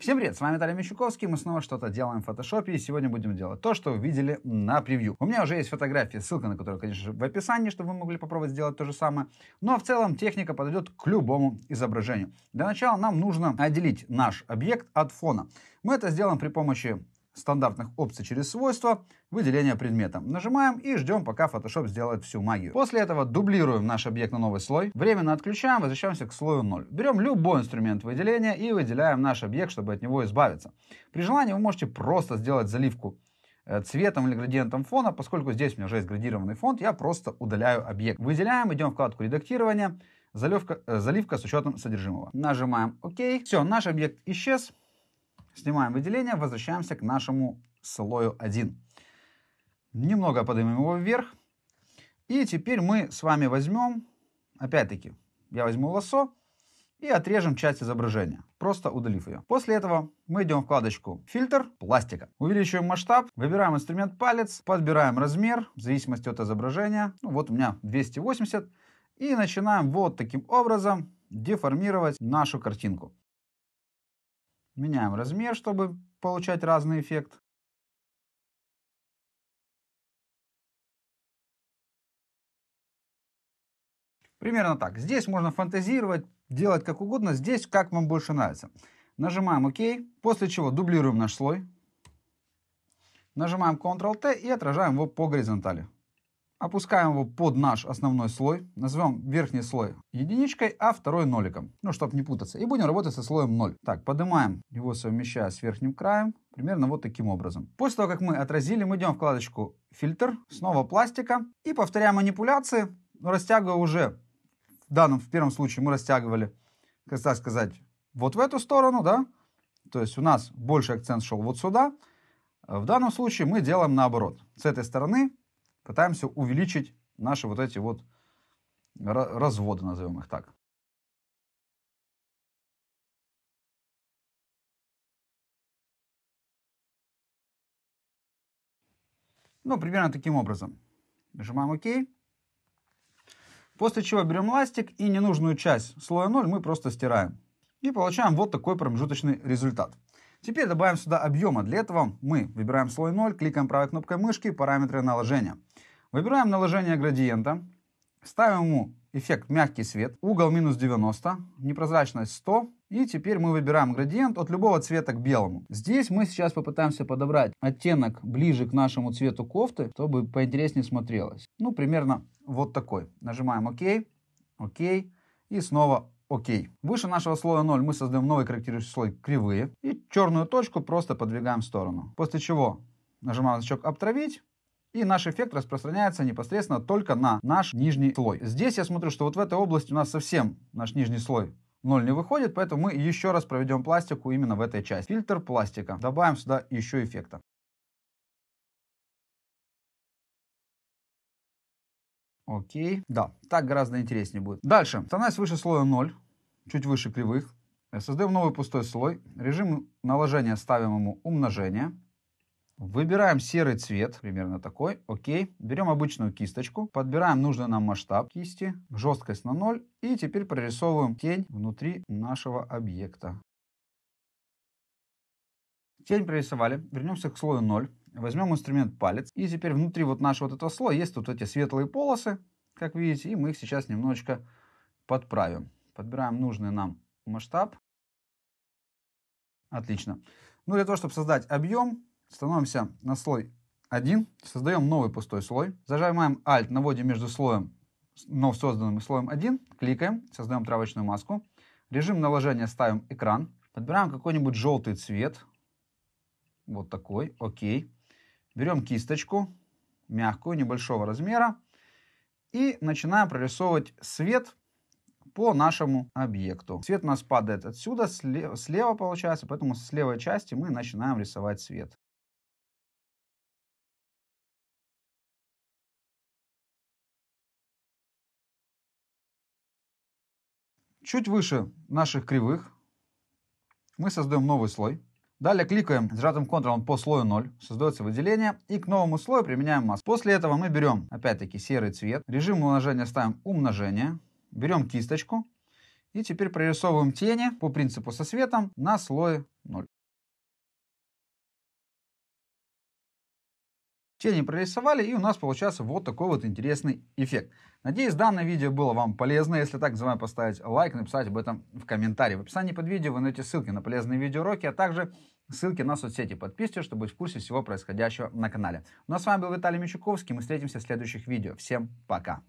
Всем привет, с вами Виталий Мещуковский, мы снова что-то делаем в фотошопе и сегодня будем делать то, что вы видели на превью. У меня уже есть фотографии, ссылка на которую, конечно же, в описании, чтобы вы могли попробовать сделать то же самое. Но в целом техника подойдет к любому изображению. Для начала нам нужно отделить наш объект от фона. Мы это сделаем при помощи стандартных опций через свойства, выделение предмета. Нажимаем и ждем, пока Photoshop сделает всю магию. После этого дублируем наш объект на новый слой, временно отключаем, возвращаемся к слою 0. Берем любой инструмент выделения и выделяем наш объект, чтобы от него избавиться. При желании вы можете просто сделать заливку э, цветом или градиентом фона, поскольку здесь у меня уже есть градированный фон, я просто удаляю объект. Выделяем, идем в вкладку редактирования, заливка, э, заливка с учетом содержимого. Нажимаем ОК. Все, наш объект исчез. Снимаем выделение, возвращаемся к нашему слою 1. Немного поднимем его вверх. И теперь мы с вами возьмем, опять-таки, я возьму лосо и отрежем часть изображения, просто удалив ее. После этого мы идем в вкладочку «Фильтр», «Пластика». Увеличиваем масштаб, выбираем инструмент палец, подбираем размер в зависимости от изображения. Ну, вот у меня 280. И начинаем вот таким образом деформировать нашу картинку. Меняем размер, чтобы получать разный эффект. Примерно так. Здесь можно фантазировать, делать как угодно. Здесь как вам больше нравится. Нажимаем ОК, после чего дублируем наш слой. Нажимаем Ctrl-T и отражаем его по горизонтали. Опускаем его под наш основной слой. Назовем верхний слой единичкой, а второй ноликом. Ну, чтобы не путаться. И будем работать со слоем 0. Так, поднимаем его, совмещая с верхним краем. Примерно вот таким образом. После того, как мы отразили, мы идем в вкладочку «Фильтр», снова «Пластика» и повторяем манипуляции, растягивая уже, в данном, в первом случае мы растягивали, как так сказать, вот в эту сторону, да, то есть у нас больше акцент шел вот сюда. В данном случае мы делаем наоборот. С этой стороны пытаемся увеличить наши вот эти вот разводы, назовем их так. Ну, примерно таким образом. Нажимаем ОК. После чего берем ластик и ненужную часть слоя 0 мы просто стираем. И получаем вот такой промежуточный результат. Теперь добавим сюда объема. Для этого мы выбираем слой 0, кликаем правой кнопкой мышки, параметры наложения. Выбираем наложение градиента, ставим ему эффект мягкий свет, угол минус 90, непрозрачность 100. И теперь мы выбираем градиент от любого цвета к белому. Здесь мы сейчас попытаемся подобрать оттенок ближе к нашему цвету кофты, чтобы поинтереснее смотрелось. Ну, примерно вот такой. Нажимаем ОК, ОК и снова ОК. Выше нашего слоя 0 мы создаем новый корректирующий слой кривые и черную точку просто подвигаем в сторону. После чего нажимаем значок «Обтравить» И наш эффект распространяется непосредственно только на наш нижний слой. Здесь я смотрю, что вот в этой области у нас совсем наш нижний слой 0 не выходит, поэтому мы еще раз проведем пластику именно в этой части. Фильтр пластика. Добавим сюда еще эффекта. Окей. Да, так гораздо интереснее будет. Дальше. Становясь выше слоя 0, чуть выше кривых, создаем новый пустой слой. Режим наложения ставим ему умножение. Выбираем серый цвет, примерно такой, окей. Берем обычную кисточку, подбираем нужный нам масштаб кисти, жесткость на 0 и теперь прорисовываем тень внутри нашего объекта. Тень прорисовали, вернемся к слою 0, возьмем инструмент палец и теперь внутри вот нашего вот этого слоя есть вот эти светлые полосы, как видите, и мы их сейчас немножечко подправим. Подбираем нужный нам масштаб. Отлично. Ну, для того, чтобы создать объем, становимся на слой 1, создаем новый пустой слой, зажимаем Alt, наводим между слоем, вновь созданным и слоем 1, кликаем, создаем травочную маску, режим наложения ставим экран, подбираем какой-нибудь желтый цвет, вот такой, окей, берем кисточку, мягкую, небольшого размера, и начинаем прорисовывать свет по нашему объекту. Свет у нас падает отсюда, слева, слева получается, поэтому с левой части мы начинаем рисовать свет. Чуть выше наших кривых мы создаем новый слой. Далее кликаем сжатым Ctrl по слою 0, создается выделение, и к новому слою применяем массу. После этого мы берем, опять-таки, серый цвет, режим умножения ставим умножение, берем кисточку, и теперь прорисовываем тени по принципу со светом на слое Тени прорисовали, и у нас получается вот такой вот интересный эффект. Надеюсь, данное видео было вам полезно. Если так, не поставить лайк, написать об этом в комментарии. В описании под видео вы найдете ссылки на полезные видеоуроки, а также ссылки на соцсети. Подписывайтесь, чтобы быть в курсе всего происходящего на канале. Ну а с вами был Виталий Мичуковский. Мы встретимся в следующих видео. Всем пока!